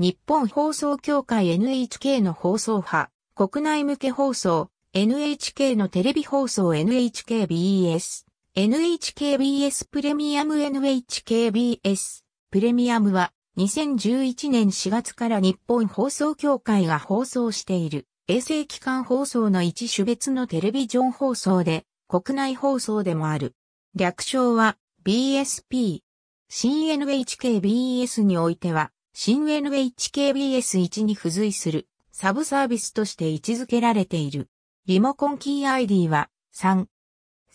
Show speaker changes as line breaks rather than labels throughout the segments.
日本放送協会 NHK の放送派、国内向け放送、NHK のテレビ放送 NHKBS、NHKBS プレミアム NHKBS、プレミアムは2011年4月から日本放送協会が放送している衛星機関放送の一種別のテレビジョン放送で国内放送でもある。略称は BSP。新 NHKBS においては新 NHKBS1 に付随するサブサービスとして位置づけられている。リモコンキー ID は3。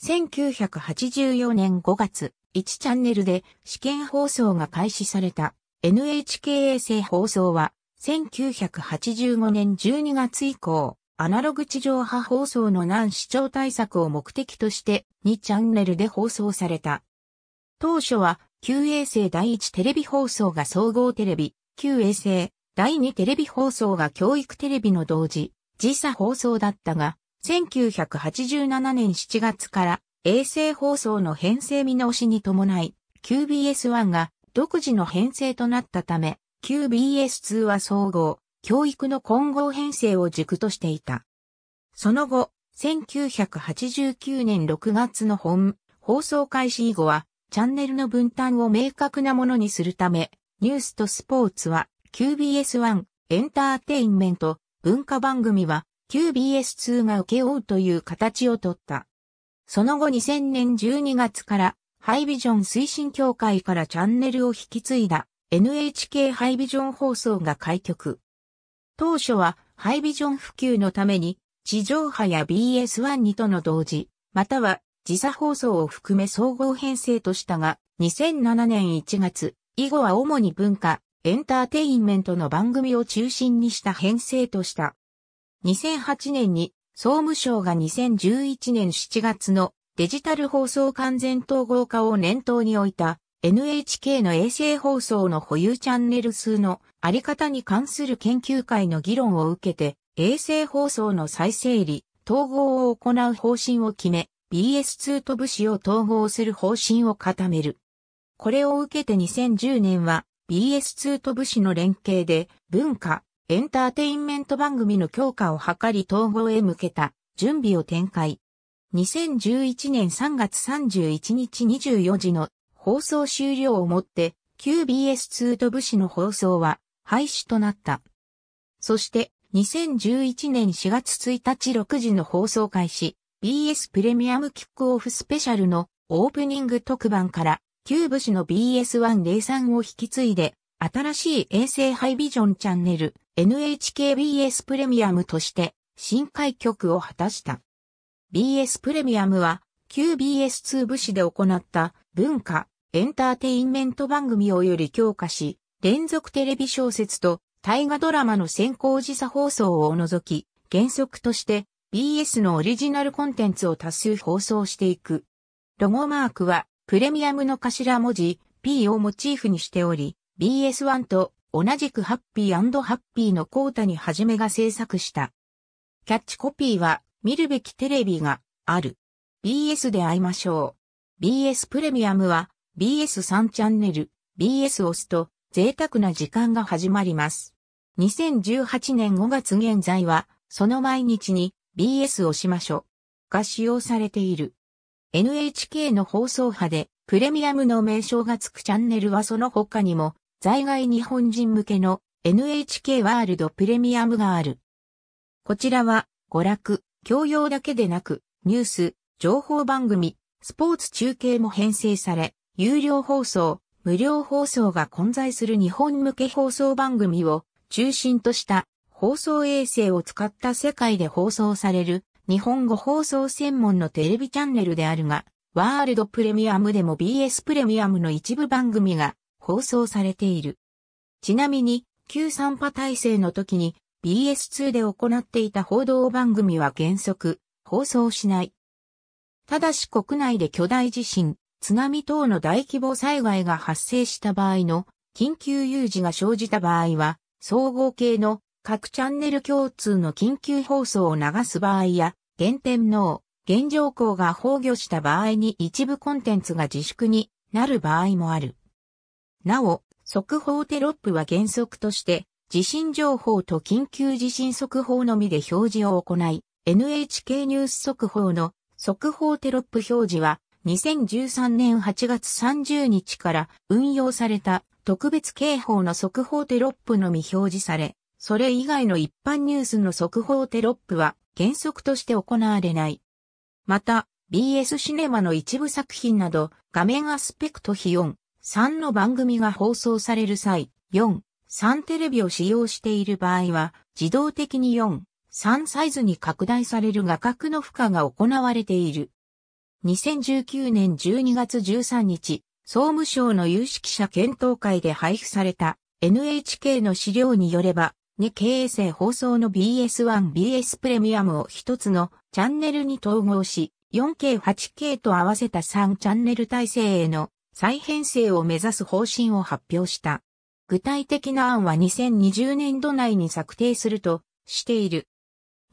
1984年5月、1チャンネルで試験放送が開始された NHK 衛星放送は1985年12月以降、アナログ地上波放送の難視聴対策を目的として2チャンネルで放送された。当初は旧衛星第1テレビ放送が総合テレビ、旧衛星第2テレビ放送が教育テレビの同時、時差放送だったが、1987年7月から衛星放送の編成見直しに伴い、QBS1 が独自の編成となったため、QBS2 は総合、教育の混合編成を軸としていた。その後、1989年6月の本、放送開始以後は、チャンネルの分担を明確なものにするため、ニュースとスポーツは QBS1 エンターテインメント文化番組は QBS2 が受け負うという形をとった。その後2000年12月からハイビジョン推進協会からチャンネルを引き継いだ NHK ハイビジョン放送が開局。当初はハイビジョン普及のために地上波や BS1 にとの同時、または時差放送を含め総合編成としたが、2007年1月、以後は主に文化、エンターテインメントの番組を中心にした編成とした。2008年に総務省が2011年7月のデジタル放送完全統合化を念頭に置いた NHK の衛星放送の保有チャンネル数のあり方に関する研究会の議論を受けて衛星放送の再整理、統合を行う方針を決め、BS2 と武士を統合する方針を固める。これを受けて2010年は BS2 と武士の連携で文化、エンターテインメント番組の強化を図り統合へ向けた準備を展開。2011年3月31日24時の放送終了をもって、旧 BS2 と武士の放送は廃止となった。そして、2011年4月1日6時の放送開始、BS プレミアムキックオフスペシャルのオープニング特番からキューブ氏の BS103 を引き継いで新しい衛星ハイビジョンチャンネル NHKBS プレミアムとして新開局を果たした。BS プレミアムは QBS2 部市で行った文化、エンターテインメント番組をより強化し、連続テレビ小説と大河ドラマの先行時差放送を除き、原則として BS のオリジナルコンテンツを多数放送していく。ロゴマークは、プレミアムの頭文字 P をモチーフにしており、BS1 と同じくハッピーハッピーのコータにはじめが制作した。キャッチコピーは、見るべきテレビがある。BS で会いましょう。BS プレミアムは BS3 チャンネル、BS を押すと贅沢な時間が始まります。2018年5月現在は、その毎日に BS をしましょ。う。が使用されている。NHK の放送波でプレミアムの名称がつくチャンネルはその他にも在外日本人向けの NHK ワールドプレミアムがある。こちらは娯楽、教養だけでなくニュース、情報番組、スポーツ中継も編成され、有料放送、無料放送が混在する日本向け放送番組を中心とした放送衛星を使った世界で放送される日本語放送専門のテレビチャンネルであるが、ワールドプレミアムでも BS プレミアムの一部番組が放送されている。ちなみに、旧三波体制の時に BS2 で行っていた報道番組は原則放送しない。ただし国内で巨大地震、津波等の大規模災害が発生した場合の緊急有事が生じた場合は、総合系の各チャンネル共通の緊急放送を流す場合や、原天皇、現状皇が崩御した場合に一部コンテンツが自粛になる場合もある。なお、速報テロップは原則として、地震情報と緊急地震速報のみで表示を行い、NHK ニュース速報の速報テロップ表示は2013年8月30日から運用された特別警報の速報テロップのみ表示され、それ以外の一般ニュースの速報テロップは原則として行われない。また、BS シネマの一部作品など、画面アスペクト比4、3の番組が放送される際、4、3テレビを使用している場合は、自動的に4、3サイズに拡大される画角の負荷が行われている。2019年12月13日、総務省の有識者検討会で配布された NHK の資料によれば、に経営生放送の BS1、BS プレミアムを一つのチャンネルに統合し、4K、8K と合わせた3チャンネル体制への再編成を目指す方針を発表した。具体的な案は2020年度内に策定するとしている。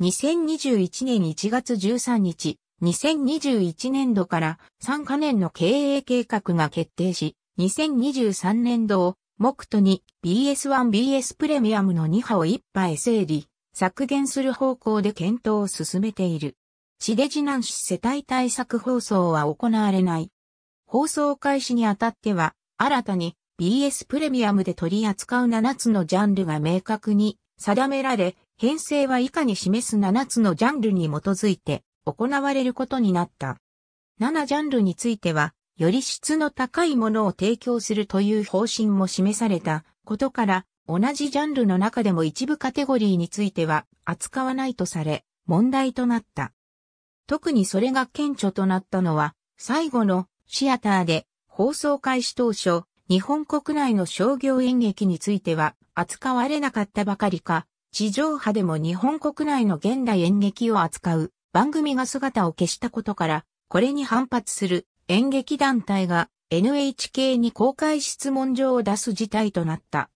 2021年1月13日、2021年度から3カ年の経営計画が決定し、2023年度を目途に BS1BS プレミアムの2波を1波へ整理、削減する方向で検討を進めている。地デジ南市世帯対策放送は行われない。放送開始にあたっては、新たに BS プレミアムで取り扱う7つのジャンルが明確に定められ、編成は以下に示す7つのジャンルに基づいて行われることになった。7ジャンルについては、より質の高いものを提供するという方針も示されたことから、同じジャンルの中でも一部カテゴリーについては扱わないとされ、問題となった。特にそれが顕著となったのは、最後のシアターで放送開始当初、日本国内の商業演劇については扱われなかったばかりか、地上波でも日本国内の現代演劇を扱う番組が姿を消したことから、これに反発する演劇団体が NHK に公開質問状を出す事態となった。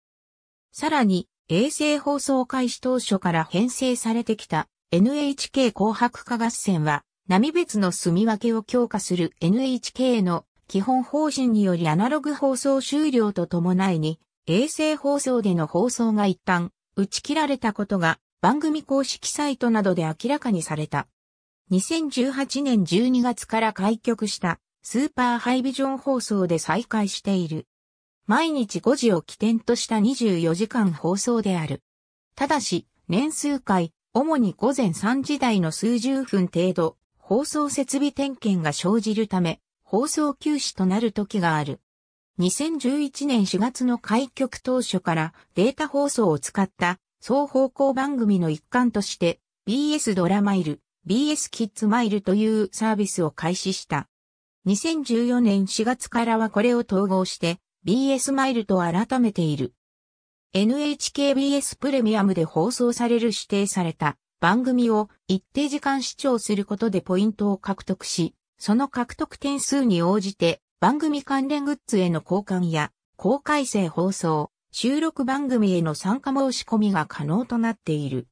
さらに、衛星放送開始当初から編成されてきた NHK 紅白歌合戦は、波別の住み分けを強化する NHK の基本方針によりアナログ放送終了と伴いに、衛星放送での放送が一旦打ち切られたことが番組公式サイトなどで明らかにされた。2018年12月から開局したスーパーハイビジョン放送で再開している。毎日5時を起点とした24時間放送である。ただし、年数回、主に午前3時台の数十分程度、放送設備点検が生じるため、放送休止となる時がある。2011年4月の開局当初からデータ放送を使った双方向番組の一環として BS ドラマイル、BS キッズマイルというサービスを開始した。2014年4月からはこれを統合して BS マイルと改めている。NHKBS プレミアムで放送される指定された番組を一定時間視聴することでポイントを獲得し、その獲得点数に応じて番組関連グッズへの交換や公開生放送、収録番組への参加申し込みが可能となっている。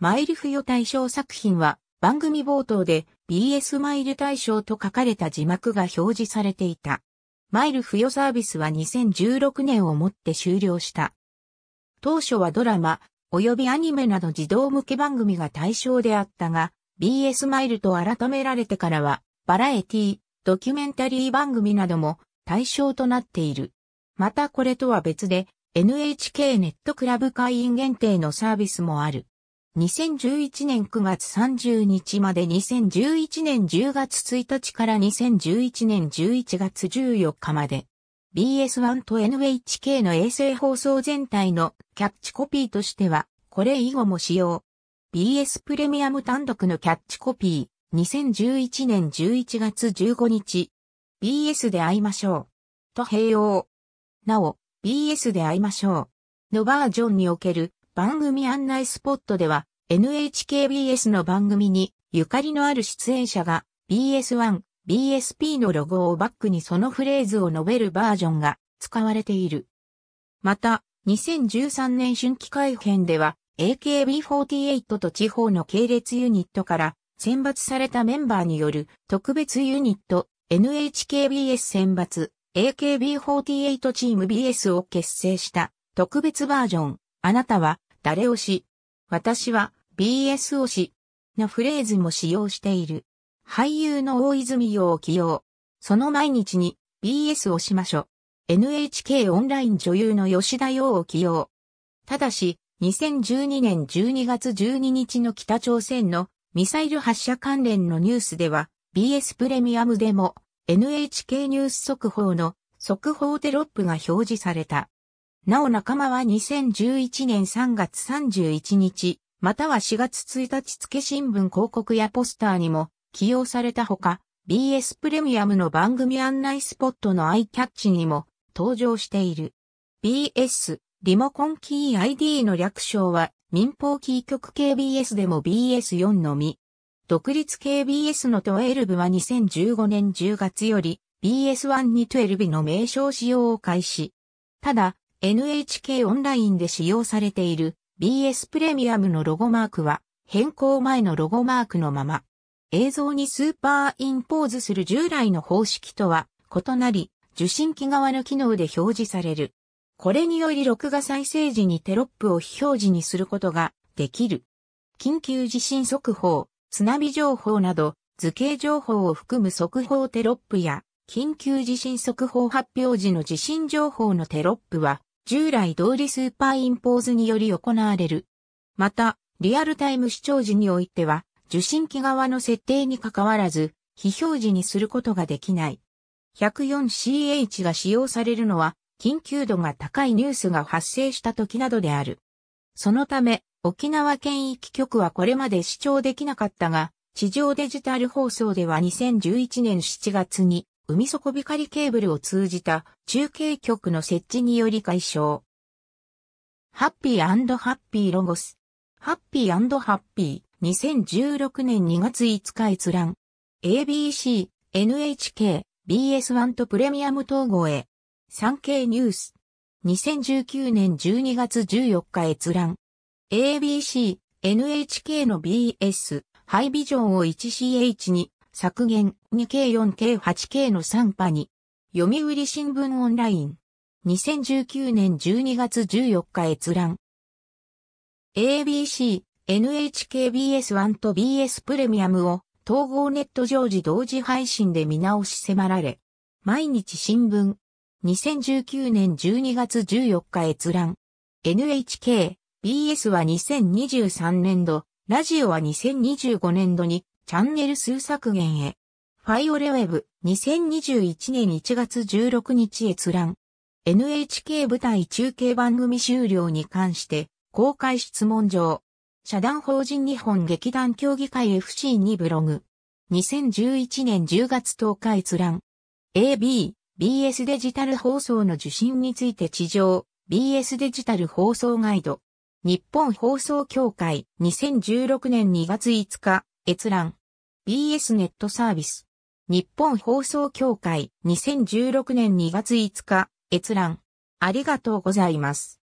マイル付与対象作品は番組冒頭で BS マイル対象と書かれた字幕が表示されていた。マイル付与サービスは2016年をもって終了した。当初はドラマ、及びアニメなど児童向け番組が対象であったが、BS マイルと改められてからは、バラエティ、ドキュメンタリー番組なども対象となっている。またこれとは別で、NHK ネットクラブ会員限定のサービスもある。2011年9月30日まで2011年10月1日から2011年11月14日まで BS1 と NHK の衛星放送全体のキャッチコピーとしてはこれ以後も使用 BS プレミアム単独のキャッチコピー2011年11月15日 BS で会いましょうと併用なお BS で会いましょうのバージョンにおける番組案内スポットでは NHKBS の番組にゆかりのある出演者が BS1、BSP のロゴをバックにそのフレーズを述べるバージョンが使われている。また、2013年春季改編では AKB48 と地方の系列ユニットから選抜されたメンバーによる特別ユニット NHKBS 選抜 AKB48 チーム BS を結成した特別バージョンあなたは誰推し私は BS 推しのフレーズも使用している。俳優の大泉洋を起用。その毎日に BS をしましょ。NHK オンライン女優の吉田洋を起用。ただし、2012年12月12日の北朝鮮のミサイル発射関連のニュースでは BS プレミアムでも NHK ニュース速報の速報テロップが表示された。なお仲間は2011年3月31日、または4月1日付新聞広告やポスターにも起用されたほか、BS プレミアムの番組案内スポットのアイキャッチにも登場している。BS、リモコンキー ID の略称は民放キー局 KBS でも BS4 のみ。独立 KBS の12は2015年10月より BS1 に12の名称使用を開始。ただ、NHK オンラインで使用されている BS プレミアムのロゴマークは変更前のロゴマークのまま。映像にスーパーインポーズする従来の方式とは異なり、受信機側の機能で表示される。これにより録画再生時にテロップを非表示にすることができる。緊急地震速報、津波情報など図形情報を含む速報テロップや緊急地震速報発表時の地震情報のテロップは従来通りスーパーインポーズにより行われる。また、リアルタイム視聴時においては、受信機側の設定に関わらず、非表示にすることができない。104CH が使用されるのは、緊急度が高いニュースが発生した時などである。そのため、沖縄県域局はこれまで視聴できなかったが、地上デジタル放送では2011年7月に海底光ケーブルを通じた中継局の設置により解消。ハッピーハッピーロゴス。ハッピーハッピー2016年2月5日閲覧。ABC、NHK、BS1 とプレミアム統合へ。産経ニュース。2019年12月14日閲覧。ABC、NHK の BS、ハイビジョンを 1CH に削減 2K4K8K の3波に、読売新聞オンライン、2019年12月14日閲覧。ABC、NHKBS1 と BS プレミアムを統合ネット常時同時配信で見直し迫られ、毎日新聞、2019年12月14日閲覧。NHK、BS は2023年度、ラジオは2025年度にチャンネル数削減へ。ファイオレウェブ2021年1月16日閲覧。NHK 舞台中継番組終了に関して公開質問状。社団法人日本劇団協議会 FC にブログ。2011年10月10日閲覧。AB、BS デジタル放送の受信について地上、BS デジタル放送ガイド。日本放送協会2016年2月5日、閲覧。BS ネットサービス。日本放送協会2016年2月5日、閲覧。ありがとうございます。